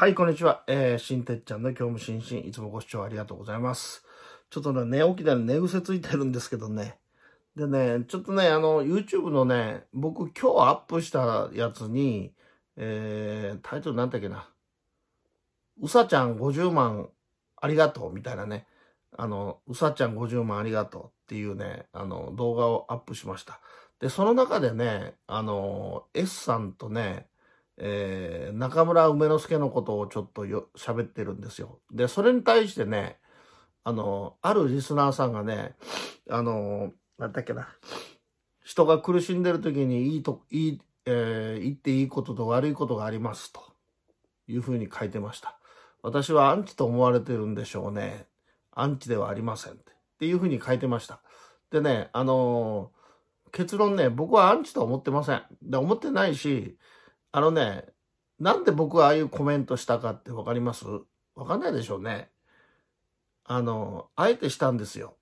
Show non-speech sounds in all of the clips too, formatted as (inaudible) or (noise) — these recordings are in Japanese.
はい、こんにちは。えー、しんてっちゃんの今日も心身、いつもご視聴ありがとうございます。ちょっとね、寝起きで寝癖ついてるんですけどね。でね、ちょっとね、あの、YouTube のね、僕今日アップしたやつに、えー、タイトルなんだっけな。うさちゃん50万ありがとうみたいなね。あの、うさちゃん50万ありがとうっていうね、あの、動画をアップしました。で、その中でね、あの、S さんとね、えー、中村梅之助のことをちょっとよ喋ってるんですよ。で、それに対してね、あの、あるリスナーさんがね、あの、なんだっけな、人が苦しんでる時にいいと、いい、えー、言っていいことと悪いことがありますというふうに書いてました。私はアンチと思われてるんでしょうね。アンチではありませんっていうふうに書いてました。でね、あの結論ね、僕はアンチと思ってません。で、思ってないし、あのね、なんで僕はああいうコメントしたかってわかりますわかんないでしょうね。あの、あえてしたんですよ。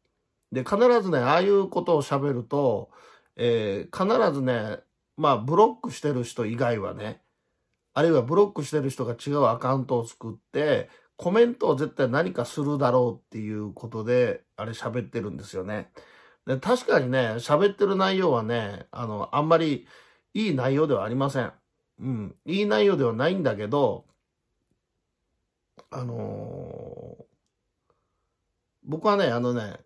で、必ずね、ああいうことを喋ると、えー、必ずね、まあ、ブロックしてる人以外はね、あるいはブロックしてる人が違うアカウントを作って、コメントを絶対何かするだろうっていうことで、あれ喋ってるんですよね。で確かにね、喋ってる内容はね、あの、あんまりいい内容ではありません。うん、いい内容ではないんだけど、あのー、僕はね、あのね、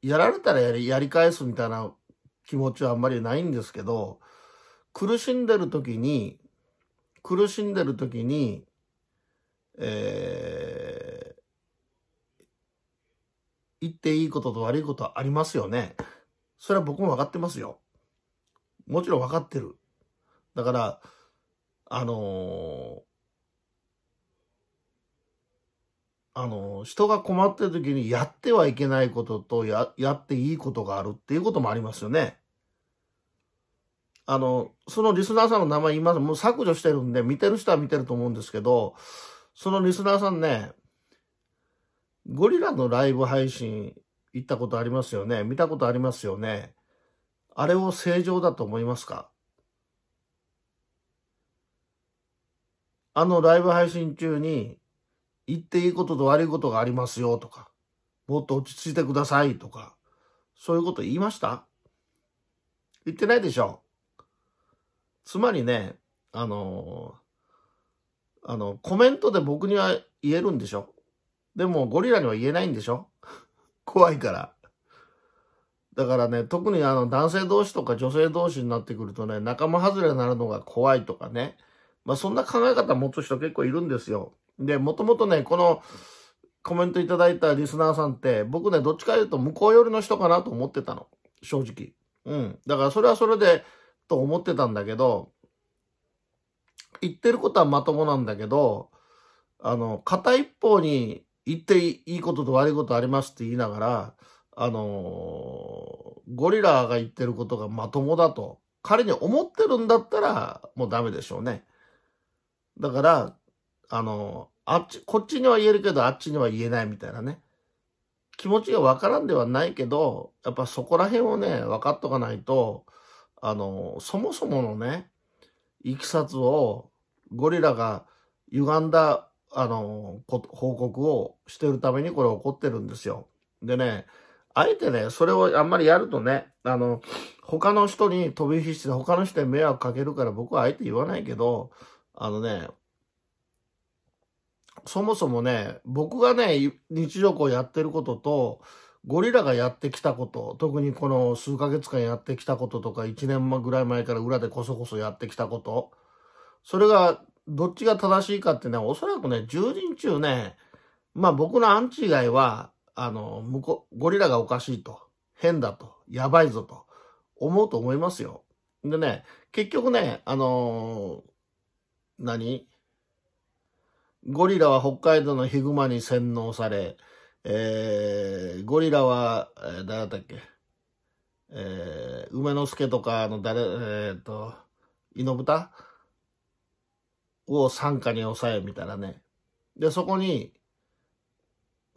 やられたらやりやり返すみたいな気持ちはあんまりないんですけど、苦しんでる時に、苦しんでる時に、えー、言っていいことと悪いことありますよね。それは僕も分かってますよ。もちろん分かってる。だから、あのあの、人が困ってる時にやってはいけないこととや、やっていいことがあるっていうこともありますよね。あの、そのリスナーさんの名前言います。もう削除してるんで、見てる人は見てると思うんですけど、そのリスナーさんね、ゴリラのライブ配信行ったことありますよね見たことありますよねあれを正常だと思いますかあのライブ配信中に、言っていいことと悪いことがありますよとか、もっと落ち着いてくださいとか、そういうこと言いました言ってないでしょつまりね、あのー、あの、コメントで僕には言えるんでしょでもゴリラには言えないんでしょ怖いから。だからね、特にあの男性同士とか女性同士になってくるとね、仲間外れになるのが怖いとかね、まあ、そんな考え方持つ人結構いるんですよ。で、もともとね、このコメントいただいたリスナーさんって、僕ね、どっちか言うと向こう寄りの人かなと思ってたの。正直。うん。だからそれはそれで、と思ってたんだけど、言ってることはまともなんだけど、あの、片一方に言っていいことと悪いことありますって言いながら、あのー、ゴリラが言ってることがまともだと、彼に思ってるんだったら、もうダメでしょうね。だから、あの、あっち、こっちには言えるけど、あっちには言えないみたいなね。気持ちがわからんではないけど、やっぱそこら辺をね、分かっとかないと、あの、そもそものね、いきさつを、ゴリラが歪んだ、あの、報告をしてるためにこれ起こってるんですよ。でね、あえてね、それをあんまりやるとね、あの、他の人に飛び火して、他の人に迷惑かけるから僕はあえて言わないけど、あのね、そもそもね、僕がね、日常こうやってることと、ゴリラがやってきたこと、特にこの数ヶ月間やってきたこととか、1年ぐらい前から裏でこそこそやってきたこと、それが、どっちが正しいかってね、おそらくね、10人中ね、まあ僕のアンチ以外は、あの、向こう、ゴリラがおかしいと、変だと、やばいぞと、思うと思いますよ。でね、結局ね、あのー何ゴリラは北海道のヒグマに洗脳され、えー、ゴリラは、えー、誰だっけ、えー、梅之助とかの誰、えー、っと、井の豚を傘下に抑えみたいなね。で、そこに、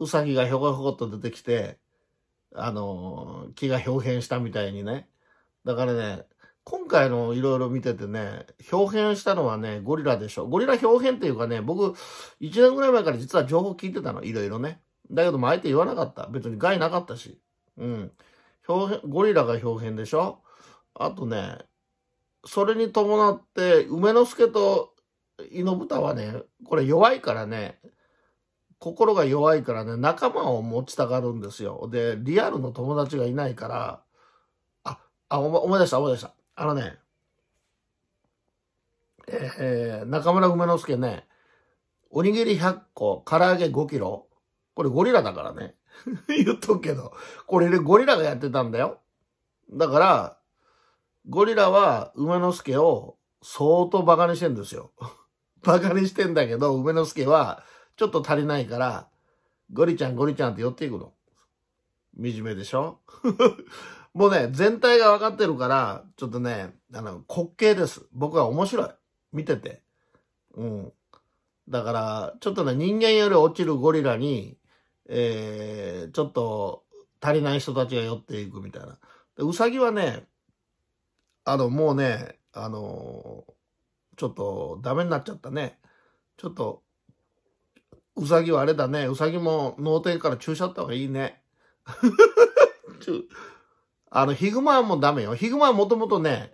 ウサギがひょこひょこっと出てきて、あの、気がう変したみたいにね。だからね、今回のいろいろ見ててね、表変したのはね、ゴリラでしょ。ゴリラ表現っていうかね、僕、1年ぐらい前から実は情報聞いてたの、いろいろね。だけども、あえて言わなかった。別に害なかったし。うん。表現、ゴリラが表変でしょ。あとね、それに伴って、梅之助との豚はね、これ弱いからね、心が弱いからね、仲間を持ちたがるんですよ。で、リアルの友達がいないから、あ、あ、思い出した、思い出した。あのね、えー、中村梅之助ね、おにぎり100個、唐揚げ5キロ。これゴリラだからね。(laughs) 言っとくけど、これ、でゴリラがやってたんだよ。だから、ゴリラは梅之助を相当バカにしてんですよ。(laughs) バカにしてんだけど、梅之助はちょっと足りないから、ゴリちゃんゴリちゃんって寄っていくの。惨めでしょ (laughs) もうね、全体が分かってるから、ちょっとね、あの、滑稽です。僕は面白い。見てて。うん。だから、ちょっとね、人間より落ちるゴリラに、えー、ちょっと足りない人たちが寄っていくみたいな。でウサギはね、あの、もうね、あのちょっとダメになっちゃったね。ちょっと、ウサギはあれだね。ウサギも脳天から注射った方がいいね。(laughs) あの、ヒグマはもうダメよ。ヒグマはもともとね、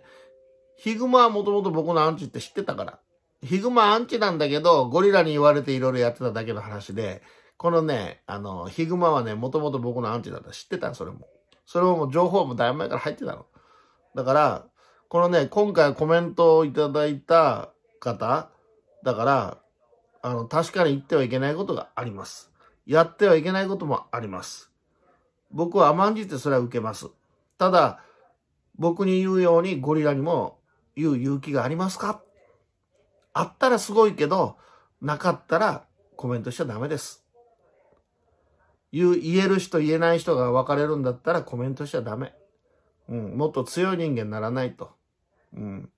ヒグマはもともと僕のアンチって知ってたから。ヒグマアンチなんだけど、ゴリラに言われていろいろやってただけの話で、このね、あの、ヒグマはね、もともと僕のアンチだった。知ってたそれも。それももう情報もだいぶ前から入ってたの。だから、このね、今回コメントをいただいた方、だから、あの、確かに言ってはいけないことがあります。やってはいけないこともあります。僕は甘んじてそれは受けます。ただ、僕に言うようにゴリラにも言う勇気がありますかあったらすごいけど、なかったらコメントしちゃダメです。言う、言える人言えない人が分かれるんだったらコメントしちゃダメ。うん、もっと強い人間にならないと。うん。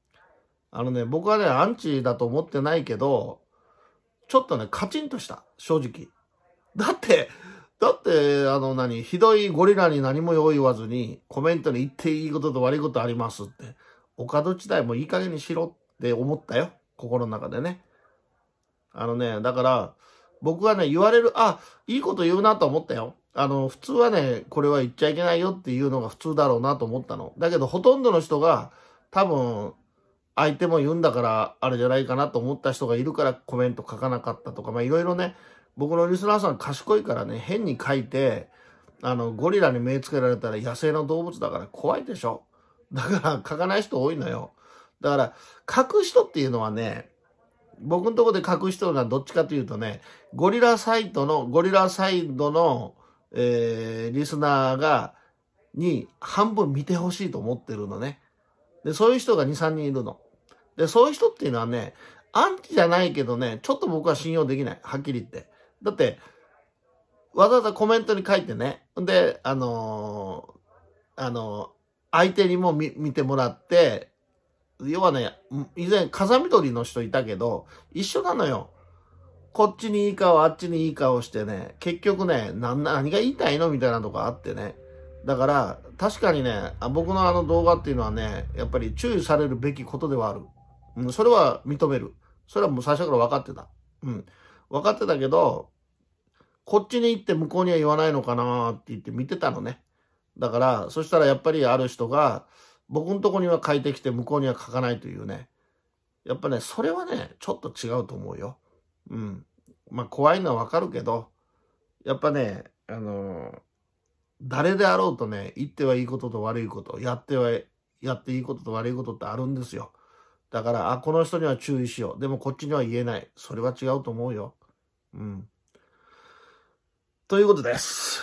あのね、僕はね、アンチだと思ってないけど、ちょっとね、カチンとした、正直。だって、だって、あの何、ひどいゴリラに何も用意言わずに、コメントに言っていいことと悪いことありますって、お門自体もいい加減にしろって思ったよ。心の中でね。あのね、だから、僕はね、言われる、あ、いいこと言うなと思ったよ。あの、普通はね、これは言っちゃいけないよっていうのが普通だろうなと思ったの。だけど、ほとんどの人が、多分、相手も言うんだから、あれじゃないかなと思った人がいるからコメント書かなかったとか、まあいろいろね、僕のリスナーさん賢いからね、変に書いて、あの、ゴリラに目つけられたら野生の動物だから怖いでしょ。だから書かない人多いのよ。だから、書く人っていうのはね、僕のとこで書く人がどっちかというとね、ゴリラサイトの、ゴリラサイドの、えー、リスナーが、に半分見てほしいと思ってるのね。で、そういう人が2、3人いるの。で、そういう人っていうのはね、アンチじゃないけどね、ちょっと僕は信用できない。はっきり言って。だって、わざわざコメントに書いてね。で、あのー、あのー、相手にも見てもらって、要はね、以前、風見鳥の人いたけど、一緒なのよ。こっちにいい顔、あっちにいい顔してね、結局ね、何何が言いたいのみたいなとこあってね。だから、確かにね、僕のあの動画っていうのはね、やっぱり注意されるべきことではある。うん、それは認める。それはもう最初から分かってた。うん。分かってたけど、こっちに行って向こうには言わないのかなって言って見てたのね。だから、そしたらやっぱりある人が、僕のとこには書いてきて向こうには書かないというね。やっぱね、それはね、ちょっと違うと思うよ。うん。まあ怖いのはわかるけど、やっぱね、あのー、誰であろうとね、言ってはいいことと悪いこと、やっては、やっていいことと悪いことってあるんですよ。だから、あ、この人には注意しよう。でもこっちには言えない。それは違うと思うよ。うん。ということです。